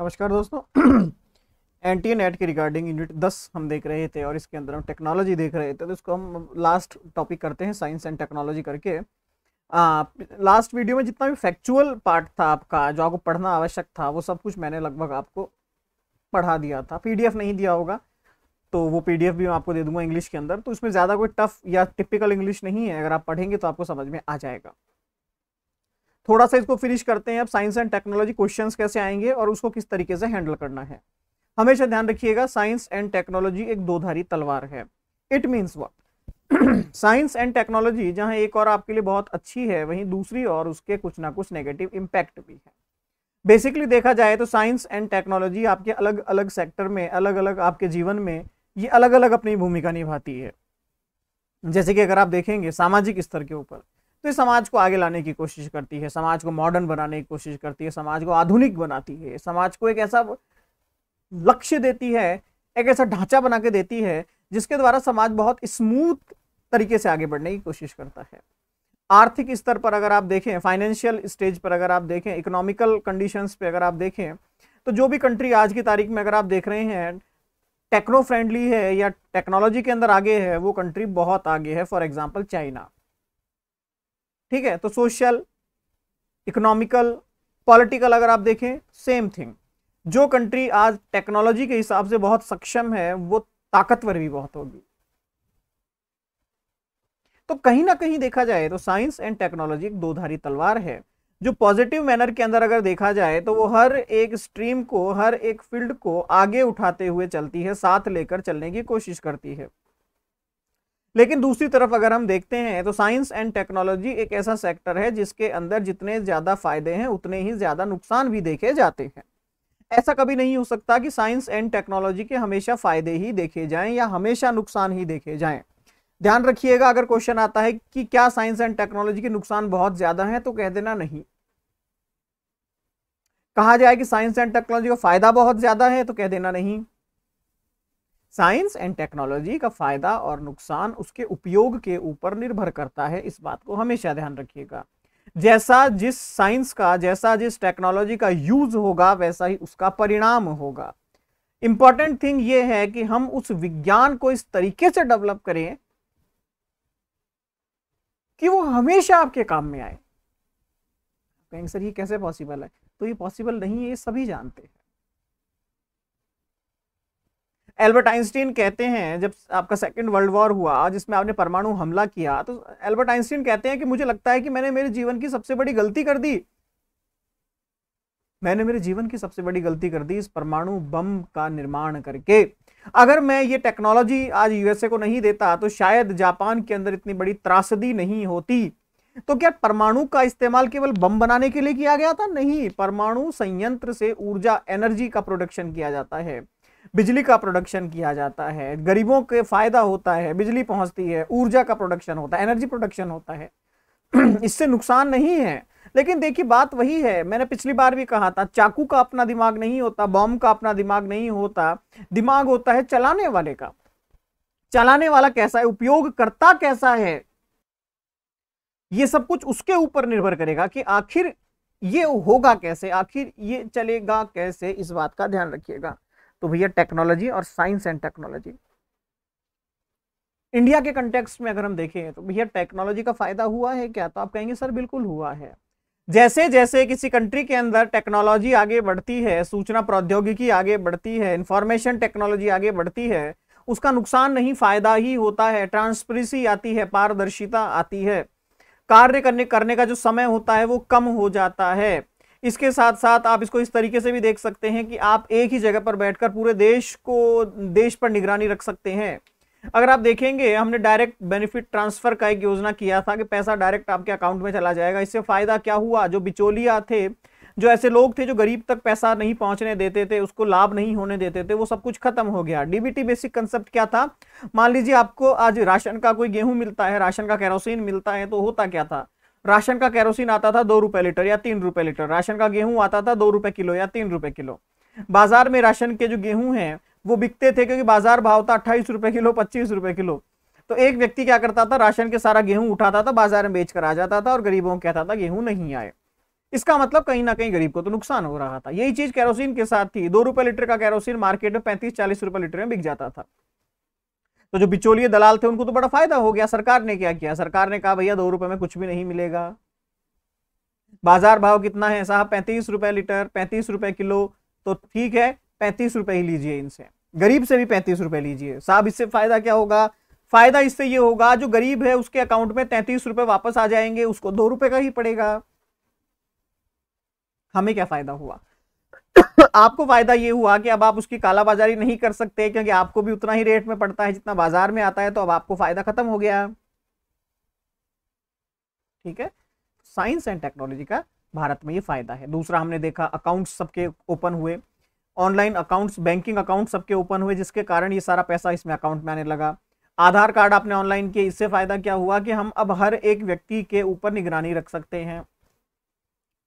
नमस्कार दोस्तों N T NET के रिगार्डिंग यूनिट दस हम देख रहे थे और इसके अंदर हम टेक्नोलॉजी देख रहे थे तो इसको हम लास्ट टॉपिक करते हैं साइंस एंड टेक्नोलॉजी करके आ, लास्ट वीडियो में जितना भी फैक्चुअल पार्ट था आपका जो आपको पढ़ना आवश्यक था वो सब कुछ मैंने लगभग आपको पढ़ा दिया था पी नहीं दिया होगा तो वो पी भी मैं आपको दे दूंगा इंग्लिश के अंदर तो उसमें ज़्यादा कोई टफ या टिपिकल इंग्लिश नहीं है अगर आप पढ़ेंगे तो आपको समझ में आ जाएगा थोड़ा सा इसको फिनिश करते हैं अब साइंस एंड टेक्नोलॉजी क्वेश्चन कैसे आएंगे और उसको किस तरीके से हैंडल करना है हमेशा ध्यान रखिएगा साइंस एंड टेक्नोलॉजी एक दोधारी तलवार है it means what science and technology जहां एक और आपके लिए बहुत अच्छी है वहीं दूसरी और उसके कुछ ना कुछ नेगेटिव इम्पैक्ट भी है बेसिकली देखा जाए तो साइंस एंड टेक्नोलॉजी आपके अलग अलग सेक्टर में अलग अलग आपके जीवन में ये अलग अलग अपनी भूमिका निभाती है जैसे कि अगर आप देखेंगे सामाजिक स्तर के ऊपर तो ये समाज को आगे लाने की कोशिश करती है समाज को मॉडर्न बनाने की कोशिश करती है समाज को आधुनिक बनाती है समाज को एक ऐसा लक्ष्य देती है एक ऐसा ढांचा बना के देती है जिसके द्वारा समाज बहुत स्मूथ तरीके से आगे बढ़ने की कोशिश करता है आर्थिक स्तर पर अगर आप देखें फाइनेंशियल स्टेज पर अगर आप देखें इकोनॉमिकल कंडीशंस पे अगर आप देखें तो जो भी कंट्री आज की तारीख में अगर आप देख रहे हैं टेक्नो फ्रेंडली है या टेक्नोलॉजी के अंदर आगे है वो कंट्री बहुत आगे है फॉर एग्जाम्पल चाइना ठीक है तो सोशल इकोनॉमिकल पॉलिटिकल अगर आप देखें सेम थिंग जो कंट्री आज टेक्नोलॉजी के हिसाब से बहुत सक्षम है वो ताकतवर भी बहुत होगी तो कहीं ना कहीं देखा जाए तो साइंस एंड टेक्नोलॉजी एक दोधारी तलवार है जो पॉजिटिव मैनर के अंदर अगर देखा जाए तो वो हर एक स्ट्रीम को हर एक फील्ड को आगे उठाते हुए चलती है साथ लेकर चलने की कोशिश करती है लेकिन दूसरी तरफ अगर हम देखते हैं तो साइंस एंड टेक्नोलॉजी एक ऐसा सेक्टर है जिसके अंदर जितने ज़्यादा फायदे हैं उतने ही ज़्यादा नुकसान भी देखे जाते हैं ऐसा कभी नहीं हो सकता कि साइंस एंड टेक्नोलॉजी के हमेशा फायदे ही देखे जाएं या हमेशा नुकसान ही देखे जाएं ध्यान रखिएगा अगर क्वेश्चन आता है कि क्या साइंस एंड टेक्नोलॉजी के नुकसान बहुत ज़्यादा हैं तो कह देना नहीं कहा जाए कि साइंस एंड टेक्नोलॉजी का फायदा बहुत ज़्यादा है तो कह देना नहीं साइंस एंड टेक्नोलॉजी का फ़ायदा और नुकसान उसके उपयोग के ऊपर निर्भर करता है इस बात को हमेशा ध्यान रखिएगा जैसा जिस साइंस का जैसा जिस टेक्नोलॉजी का यूज होगा वैसा ही उसका परिणाम होगा इंपॉर्टेंट थिंग ये है कि हम उस विज्ञान को इस तरीके से डेवलप करें कि वो हमेशा आपके काम में आए कहेंगे सर ये कैसे पॉसिबल है तो ये पॉसिबल नहीं है ये सभी जानते हैं एल्बर्ट आइंस्टीन कहते हैं जब आपका सेकेंड वर्ल्ड वॉर हुआ जिसमें आपने परमाणु हमला किया तो एल्बर्ट आइंस्टीन कहते हैं कि मुझे लगता है कि मैंने मेरे जीवन की सबसे बड़ी गलती कर दी मैंने मेरे जीवन की सबसे बड़ी गलती कर दी इस परमाणु बम का निर्माण करके अगर मैं ये टेक्नोलॉजी आज यूएसए को नहीं देता तो शायद जापान के अंदर इतनी बड़ी त्रासदी नहीं होती तो क्या परमाणु का इस्तेमाल केवल बम बनाने के लिए किया गया था नहीं परमाणु संयंत्र से ऊर्जा एनर्जी का प्रोडक्शन किया जाता है बिजली का प्रोडक्शन किया जाता है गरीबों के फ़ायदा होता है बिजली पहुंचती है ऊर्जा का प्रोडक्शन होता है एनर्जी प्रोडक्शन होता है इससे नुकसान नहीं है लेकिन देखिए बात वही है मैंने पिछली बार भी कहा था चाकू का अपना दिमाग नहीं होता बॉम्ब का अपना दिमाग नहीं होता दिमाग होता है चलाने वाले का चलाने वाला कैसा है उपयोग करता कैसा है ये सब कुछ उसके ऊपर निर्भर करेगा कि आखिर ये होगा कैसे आखिर ये चलेगा कैसे इस बात का ध्यान रखिएगा तो भैया टेक्नोलॉजी और साइंस एंड टेक्नोलॉजी इंडिया के कंटेक्स्ट में अगर हम देखें तो भैया टेक्नोलॉजी का फायदा हुआ है क्या तो आप कहेंगे सर बिल्कुल हुआ है जैसे जैसे किसी कंट्री के अंदर टेक्नोलॉजी आगे बढ़ती है सूचना प्रौद्योगिकी आगे बढ़ती है इंफॉर्मेशन टेक्नोलॉजी आगे बढ़ती है उसका नुकसान नहीं फायदा ही होता है ट्रांसपेरेंसी आती है पारदर्शिता आती है कार्य करने करने का जो समय होता है वो कम हो जाता है इसके साथ साथ आप इसको इस तरीके से भी देख सकते हैं कि आप एक ही जगह पर बैठकर पूरे देश को देश पर निगरानी रख सकते हैं अगर आप देखेंगे हमने डायरेक्ट बेनिफिट ट्रांसफर का एक योजना किया था कि पैसा डायरेक्ट आपके अकाउंट में चला जाएगा इससे फायदा क्या हुआ जो बिचौलिया थे जो ऐसे लोग थे जो गरीब तक पैसा नहीं पहुंचने देते थे उसको लाभ नहीं होने देते थे वो सब कुछ खत्म हो गया डीबीटी बेसिक कंसेप्ट क्या था मान लीजिए आपको आज राशन का कोई गेहूं मिलता है राशन का कैरोसिन मिलता है तो होता क्या था राशन का कैरोसिन आता था दो रुपए लीटर या तीन रुपए लीटर राशन का गेहूं आता था दो रुपए किलो या तीन रुपए किलो बाजार में राशन के जो गेहूं हैं वो बिकते थे क्योंकि बाजार भाव था अट्ठाईस रुपए किलो पच्चीस रुपए किलो तो एक व्यक्ति क्या करता था राशन के सारा गेहूं उठाता था बाजार में बेचकर आ जाता था और गरीबों को कहता था गेहूं नहीं आए इसका मतलब कहीं ना कहीं गरीब को तो नुकसान हो रहा था यही चीज कैरोसिन के साथ थी दो रुपए लीटर का कैरोसिन मार्केट में पैंतीस चालीस रुपए लीटर में बिक जाता था तो जो बिचौलिए दलाल थे उनको तो बड़ा फायदा हो गया सरकार ने क्या किया सरकार ने कहा भैया दो रुपए में कुछ भी नहीं मिलेगा बाजार भाव कितना है साहब पैंतीस रुपए लीटर पैंतीस रुपए किलो तो ठीक है पैंतीस रुपए ही लीजिए इनसे गरीब से भी पैंतीस रुपए लीजिए साहब इससे फायदा क्या होगा फायदा इससे ये होगा जो गरीब है उसके अकाउंट में तैंतीस रुपए वापस आ जाएंगे उसको दो रुपए का ही पड़ेगा हमें क्या फायदा हुआ आपको फायदा ये हुआ कि अब आप उसकी कालाबाजारी नहीं कर सकते क्योंकि आपको भी उतना ही रेट में पड़ता है जितना बाजार में आता है तो अब आपको फायदा खत्म हो गया ठीक है साइंस एंड टेक्नोलॉजी का भारत में ये फायदा है दूसरा हमने देखा अकाउंट्स सबके ओपन हुए ऑनलाइन अकाउंट्स बैंकिंग अकाउंट सबके ओपन हुए जिसके कारण ये सारा पैसा इसमें अकाउंट में आने लगा आधार कार्ड आपने ऑनलाइन किए इससे फायदा क्या हुआ कि हम अब हर एक व्यक्ति के ऊपर निगरानी रख सकते हैं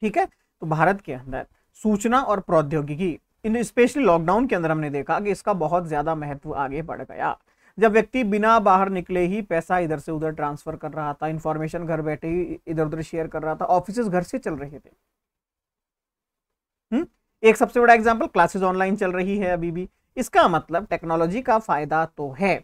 ठीक है तो भारत के अंदर सूचना और प्रौद्योगिकी इन स्पेशली लॉकडाउन के अंदर हमने देखा कि इसका बहुत ज़्यादा महत्व आगे बढ़ गया जब व्यक्ति बिना बाहर निकले ही पैसा इधर से उधर ट्रांसफ़र कर रहा था इंफॉर्मेशन घर बैठे ही इधर उधर शेयर कर रहा था ऑफिस घर से चल रहे थे हुँ? हम्म? एक सबसे बड़ा एग्जाम्पल क्लासेज ऑनलाइन चल रही है अभी भी इसका मतलब टेक्नोलॉजी का फायदा तो है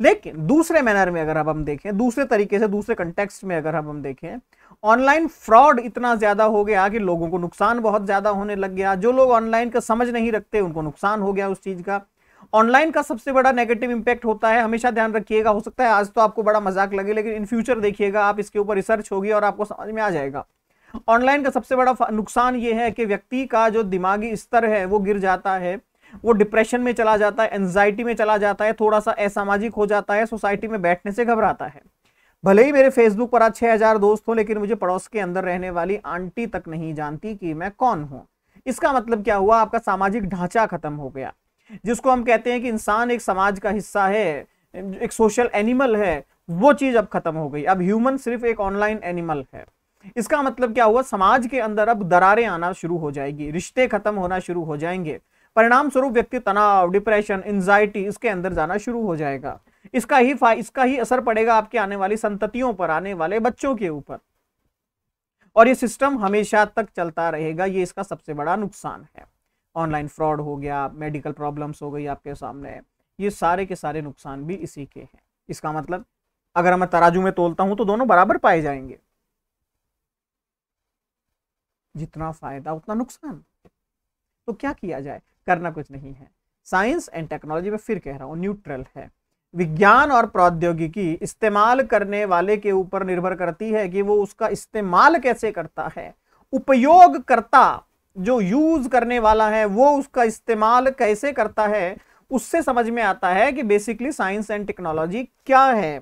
लेकिन दूसरे मैनर में अगर अब हम देखें दूसरे तरीके से दूसरे कंटेक्स्ट में अगर अब हम देखें ऑनलाइन फ्रॉड इतना ज्यादा हो गया कि लोगों को नुकसान बहुत ज्यादा होने लग गया जो लोग ऑनलाइन का समझ नहीं रखते उनको नुकसान हो गया उस चीज का ऑनलाइन का सबसे बड़ा नेगेटिव इंपैक्ट होता है हमेशा ध्यान रखिएगा हो सकता है आज तो आपको बड़ा मजाक लगे लेकिन इन फ्यूचर देखिएगा आप इसके ऊपर रिसर्च होगी और आपको समझ में आ जाएगा ऑनलाइन का सबसे बड़ा नुकसान ये है कि व्यक्ति का जो दिमागी स्तर है वो गिर जाता है वो डिप्रेशन में चला जाता है एनजाइटी में चला जाता है थोड़ा सा असामाजिक हो जाता है सोसाइटी में बैठने से घबराता है भले ही मेरे फेसबुक पर आज छः हजार दोस्त हो लेकिन मुझे पड़ोस के अंदर रहने वाली आंटी तक नहीं जानती कि मैं कौन हूँ इसका मतलब क्या हुआ आपका सामाजिक ढांचा खत्म हो गया जिसको हम कहते हैं कि इंसान एक समाज का हिस्सा है एक सोशल एनिमल है वो चीज़ अब खत्म हो गई अब ह्यूमन सिर्फ एक ऑनलाइन एनिमल है इसका मतलब क्या हुआ समाज के अंदर अब दरारें आना शुरू हो जाएगी रिश्ते खत्म होना शुरू हो जाएंगे परिणाम स्वरूप व्यक्ति तनाव डिप्रेशन एंजाइटी इसके अंदर जाना शुरू हो जाएगा इसका ही इसका ही असर पड़ेगा आपके आने वाली संततियों पर आने वाले बच्चों के ऊपर और ये सिस्टम हमेशा तक चलता रहेगा ये इसका सबसे बड़ा नुकसान है ऑनलाइन फ्रॉड हो गया मेडिकल प्रॉब्लम्स हो गई आपके सामने ये सारे के सारे नुकसान भी इसी के हैं इसका मतलब अगर मैं तराजू में तोलता हूं तो दोनों बराबर पाए जाएंगे जितना फायदा उतना नुकसान तो क्या किया जाए करना कुछ नहीं है साइंस एंड टेक्नोलॉजी में फिर कह रहा हूँ न्यूट्रल है विज्ञान और प्रौद्योगिकी इस्तेमाल करने वाले के ऊपर निर्भर करती है कि वो उसका इस्तेमाल कैसे करता है उपयोगकर्ता जो यूज करने वाला है वो उसका इस्तेमाल कैसे करता है उससे समझ में आता है कि बेसिकली साइंस एंड टेक्नोलॉजी क्या है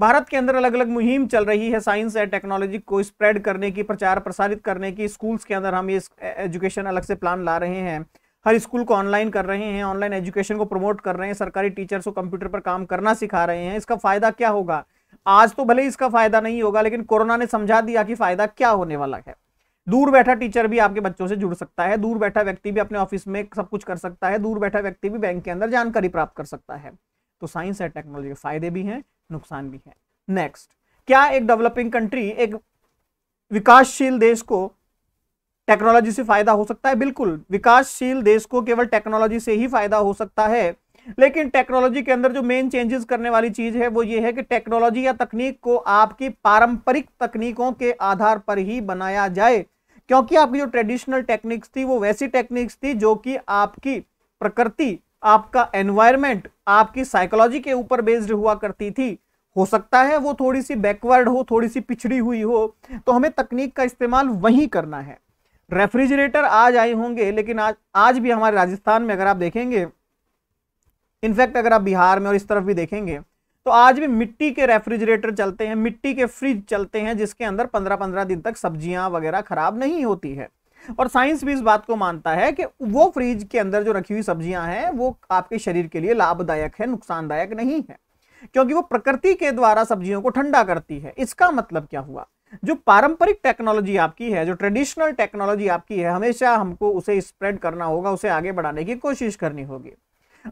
भारत के अंदर अलग अलग मुहिम चल रही है साइंस एंड टेक्नोलॉजी को स्प्रेड करने की प्रचार प्रसारित करने की स्कूल्स के अंदर हम ये एजुकेशन अलग से प्लान ला रहे हैं हर स्कूल को ऑनलाइन कर रहे हैं ऑनलाइन एजुकेशन को प्रमोट कर रहे हैं सरकारी टीचर्स को कंप्यूटर पर काम करना सिखा रहे हैं इसका फायदा क्या होगा आज तो भले इसका फायदा नहीं होगा लेकिन कोरोना ने समझा दिया कि फायदा क्या होने वाला है दूर बैठा टीचर भी आपके बच्चों से जुड़ सकता है दूर बैठा व्यक्ति भी अपने ऑफिस में सब कुछ कर सकता है दूर बैठा व्यक्ति भी बैंक के अंदर जानकारी प्राप्त कर सकता है तो साइंस एंड टेक्नोलॉजी के फायदे भी हैं नुकसान भी है नेक्स्ट क्या एक डेवलपिंग कंट्री एक विकासशील देश को टेक्नोलॉजी से फायदा हो सकता है बिल्कुल विकासशील देश को केवल टेक्नोलॉजी से ही फायदा हो सकता है लेकिन टेक्नोलॉजी के अंदर जो मेन चेंजेस करने वाली चीज है वो ये है कि टेक्नोलॉजी या तकनीक को आपकी पारंपरिक तकनीकों के आधार पर ही बनाया जाए क्योंकि आपकी जो ट्रेडिशनल टेक्निक्स थी वो वैसी टेक्निक्स थी जो कि आपकी प्रकृति आपका एनवायरमेंट आपकी साइकोलॉजी के ऊपर बेस्ड हुआ करती थी हो सकता है वो थोड़ी सी बैकवर्ड हो थोड़ी सी पिछड़ी हुई हो तो हमें तकनीक का इस्तेमाल वहीं करना है रेफ्रिजरेटर आज आए होंगे लेकिन आज आज भी हमारे राजस्थान में अगर आप देखेंगे इनफैक्ट अगर आप बिहार में और इस तरफ भी देखेंगे तो आज भी मिट्टी के रेफ्रिजरेटर चलते हैं मिट्टी के फ्रिज चलते हैं जिसके अंदर पंद्रह पंद्रह दिन तक सब्जियां वगैरह खराब नहीं होती है और साइंस भी इस बात को मानता है कि वो फ्रिज के अंदर जो रखी हुई सब्जियां हैं वो आपके शरीर के लिए लाभदायक है नुकसानदायक नहीं है क्योंकि वो प्रकृति के द्वारा सब्जियों को ठंडा करती है इसका मतलब क्या हुआ जो पारंपरिक टेक्नोलॉजी आपकी है जो ट्रेडिशनल टेक्नोलॉजी आपकी है हमेशा हमको उसे स्प्रेड करना होगा उसे आगे बढ़ाने की कोशिश करनी होगी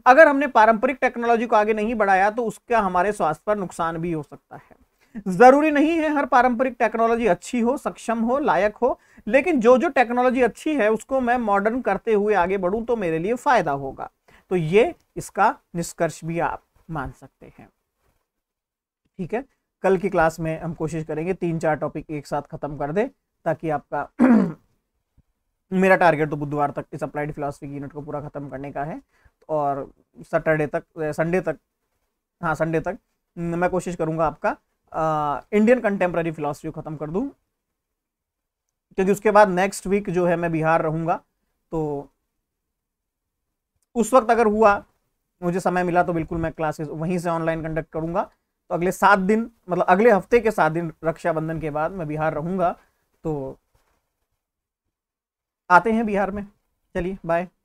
अगर हमने पारंपरिक टेक्नोलॉजी को आगे नहीं बढ़ाया तो उसका हमारे स्वास्थ्य पर नुकसान भी हो सकता है जरूरी नहीं है हर पारंपरिक टेक्नोलॉजी अच्छी हो सक्षम हो लायक हो लेकिन जो जो टेक्नोलॉजी अच्छी है उसको मैं मॉडर्न करते हुए आगे बढ़ूं तो मेरे लिए फायदा होगा तो ये इसका निष्कर्ष भी आप मान सकते हैं ठीक है कल की क्लास में हम कोशिश करेंगे तीन चार टॉपिक एक साथ खत्म कर दें ताकि आपका मेरा टारगेट तो बुधवार तक इस अप्लाइड फिलासफी यूनिट को पूरा खत्म करने का है और सैटरडे तक संडे तक हाँ संडे तक मैं कोशिश करूँगा आपका आ, इंडियन कंटेम्प्रेरी फिलासफी को ख़त्म कर दूँ क्योंकि उसके बाद नेक्स्ट वीक जो है मैं बिहार रहूँगा तो उस वक्त अगर हुआ मुझे समय मिला तो बिल्कुल मैं क्लासेस वहीं से ऑनलाइन कंडक्ट करूंगा तो अगले सात दिन मतलब अगले हफ्ते के सात दिन रक्षाबंधन के बाद मैं बिहार रहूंगा तो आते हैं बिहार में चलिए बाय